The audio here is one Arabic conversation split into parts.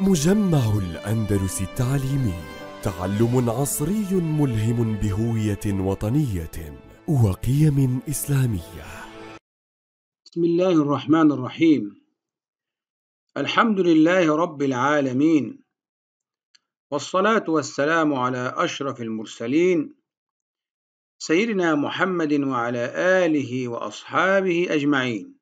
مجمع الأندلس التعليمي تعلم عصري ملهم بهوية وطنية وقيم إسلامية بسم الله الرحمن الرحيم الحمد لله رب العالمين والصلاة والسلام على أشرف المرسلين سيدنا محمد وعلى آله وأصحابه أجمعين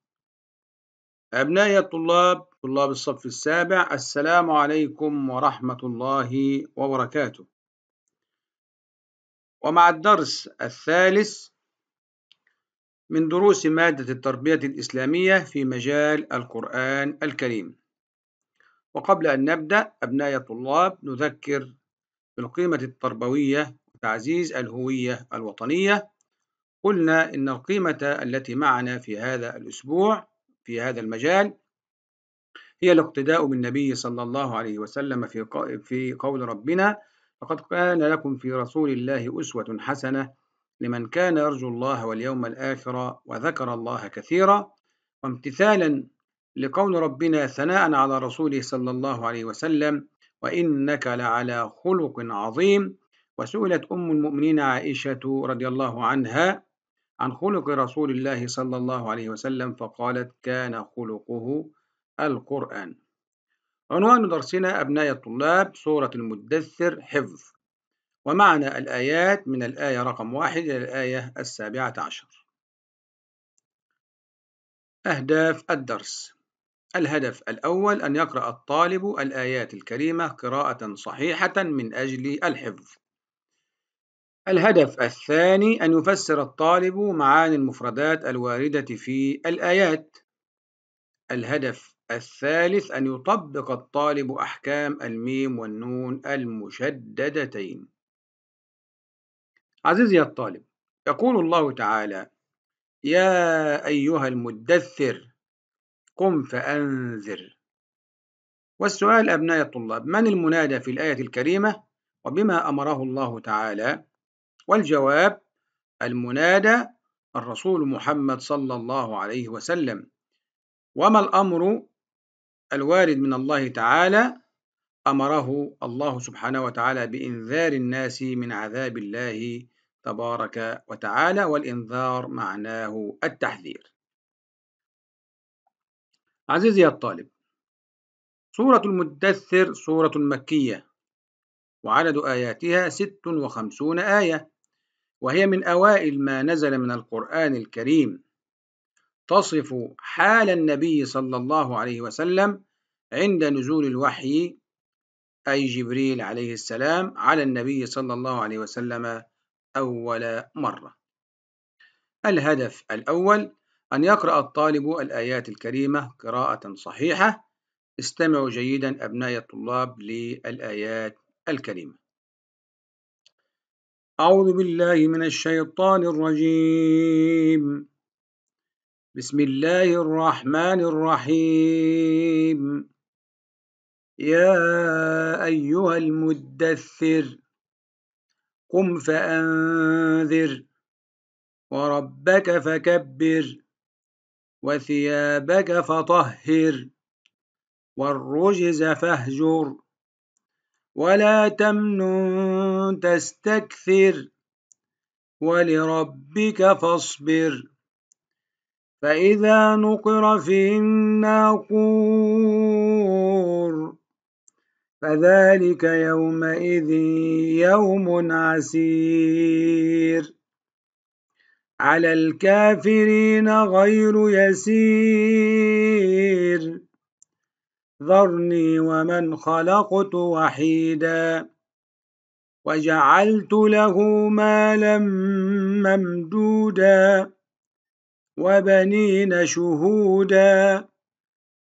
أبنائي الطلاب طلاب الصف السابع السلام عليكم ورحمة الله وبركاته ومع الدرس الثالث من دروس مادة التربية الإسلامية في مجال القرآن الكريم وقبل أن نبدأ أبناء الطلاب نذكر بالقيمة التربوية وتعزيز الهوية الوطنية قلنا إن القيمة التي معنا في هذا الأسبوع في هذا المجال هي الاقتداء بالنبي صلى الله عليه وسلم في في قول ربنا لقد كان لكم في رسول الله أسوة حسنة لمن كان يرجو الله واليوم الآخر وذكر الله كثيرا وامتثالا لقول ربنا ثناء على رسوله صلى الله عليه وسلم وإنك لعلى خلق عظيم وسئلت أم المؤمنين عائشة رضي الله عنها عن خلق رسول الله صلى الله عليه وسلم فقالت كان خلقه القرآن عنوان درسنا أبناء الطلاب سورة المدثر حفظ ومعنى الآيات من الآية رقم واحد إلى الآية السابعة عشر أهداف الدرس الهدف الأول أن يقرأ الطالب الآيات الكريمة قراءة صحيحة من أجل الحفظ الهدف الثاني أن يفسر الطالب معاني المفردات الواردة في الآيات الهدف الثالث أن يطبق الطالب أحكام الميم والنون المشددتين عزيزي الطالب يقول الله تعالى يا أيها المدثر قم فأنذر والسؤال أبناء الطلاب من المنادى في الآية الكريمة وبما أمره الله تعالى والجواب المنادى الرسول محمد صلى الله عليه وسلم وما الأمر الوارد من الله تعالى أمره الله سبحانه وتعالى بإنذار الناس من عذاب الله تبارك وتعالى والإنذار معناه التحذير عزيزي الطالب سورة المدثر سورة مكية وعدد آياتها ست وخمسون آية وهي من أوائل ما نزل من القرآن الكريم تصف حال النبي صلى الله عليه وسلم عند نزول الوحي أي جبريل عليه السلام على النبي صلى الله عليه وسلم أول مرة الهدف الأول أن يقرأ الطالب الآيات الكريمة قراءة صحيحة استمعوا جيدا أبناء الطلاب للآيات الكريمة أعوذ بالله من الشيطان الرجيم بسم الله الرحمن الرحيم يا أيها المدثر قم فأنذر وربك فكبر وثيابك فطهر والرجز فاهجر ولا تمن تستكثر ولربك فاصبر فإذا نقر في الناقور فذلك يومئذ يوم عسير على الكافرين غير يسير ذرني ومن خلقت وحيدا وجعلت له مالا ممدودا وبنين شهودا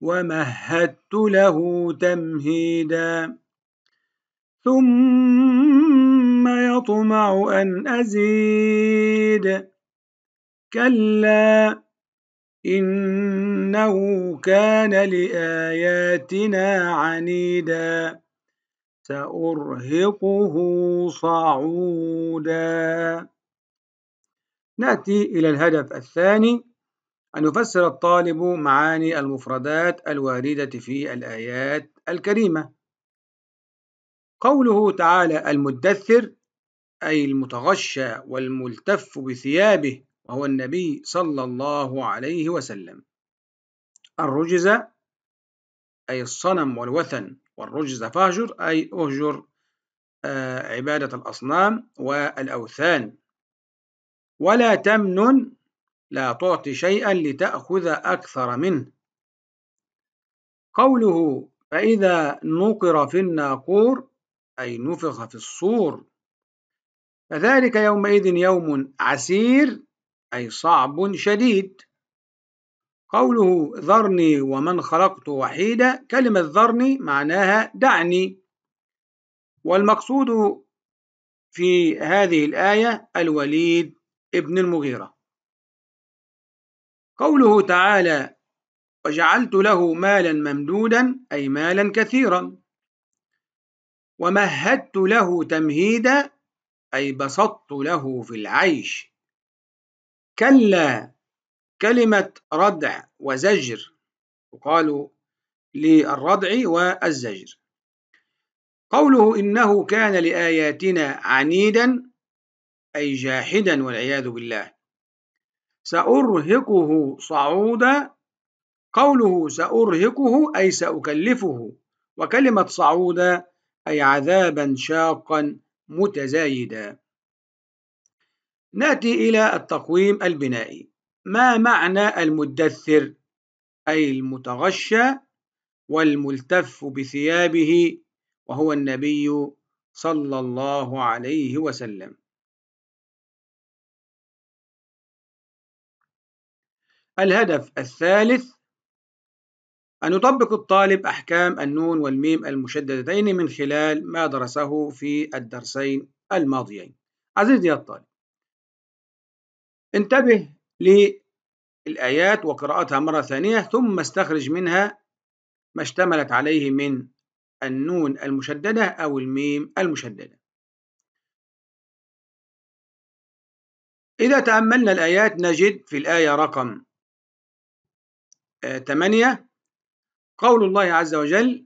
ومهدت له تمهيدا ثم يطمع ان ازيد كلا انه كان لاياتنا عنيدا سارهقه صعودا نأتي إلى الهدف الثاني أن يفسر الطالب معاني المفردات الواردة في الآيات الكريمة قوله تعالى المدثر أي المتغشى والملتف بثيابه وهو النبي صلى الله عليه وسلم الرجز أي الصنم والوثن والرجز فاهجر أي اهجر آه، عبادة الأصنام والأوثان ولا تمنن لا تعطي شيئا لتأخذ أكثر منه قوله فإذا نقر في الناقور أي نفخ في الصور فذلك يومئذ يوم عسير أي صعب شديد قوله ذرني ومن خلقت وحيدا كلمة ذرني معناها دعني والمقصود في هذه الآية الوليد ابن المغيرة قوله تعالى وجعلت له مالا ممدودا أي مالا كثيرا ومهدت له تمهيدا أي بسطت له في العيش كلا كلمة ردع وزجر يقال للردع والزجر قوله إنه كان لآياتنا عنيدا أي جاحدا والعياذ بالله سأرهقه صعودا قوله سأرهقه أي سأكلفه وكلمة صعودا أي عذابا شاقا متزايدا نأتي إلى التقويم البنائي ما معنى المدثر أي المتغشى والملتف بثيابه وهو النبي صلى الله عليه وسلم الهدف الثالث أن يطبق الطالب أحكام النون والميم المشددتين من خلال ما درسه في الدرسين الماضيين عزيزي الطالب انتبه للآيات وقراءتها مرة ثانية ثم استخرج منها ما اشتملت عليه من النون المشددة أو الميم المشددة إذا تأملنا الآيات نجد في الآية رقم 8 قول الله عز وجل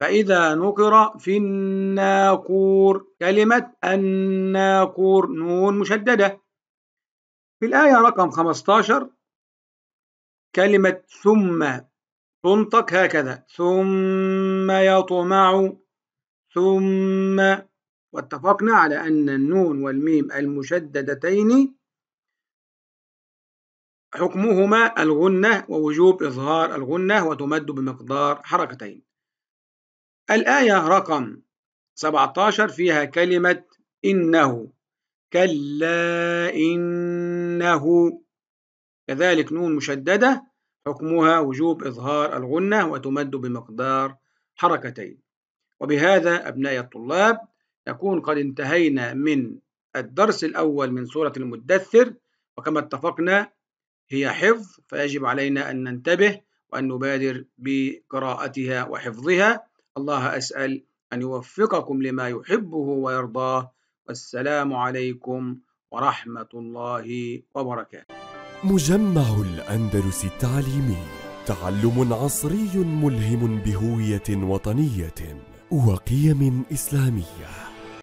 فإذا نقر في الناقور كلمة الناقور نون مشددة في الآية رقم 15 كلمة ثم تنطق هكذا ثم يطمع ثم واتفقنا على أن النون والميم المشددتين حكمهما الغنة ووجوب إظهار الغنة وتمد بمقدار حركتين الآية رقم 17 فيها كلمة إنه كلا إنه كذلك نون مشددة حكمها وجوب إظهار الغنة وتمد بمقدار حركتين وبهذا أبنائي الطلاب نكون قد انتهينا من الدرس الأول من سورة المدثر وكما اتفقنا هي حفظ فيجب علينا أن ننتبه وأن نبادر بقراءتها وحفظها الله أسأل أن يوفقكم لما يحبه ويرضاه والسلام عليكم ورحمة الله وبركاته مجمع الأندلس التعليمي تعلم عصري ملهم بهوية وطنية وقيم إسلامية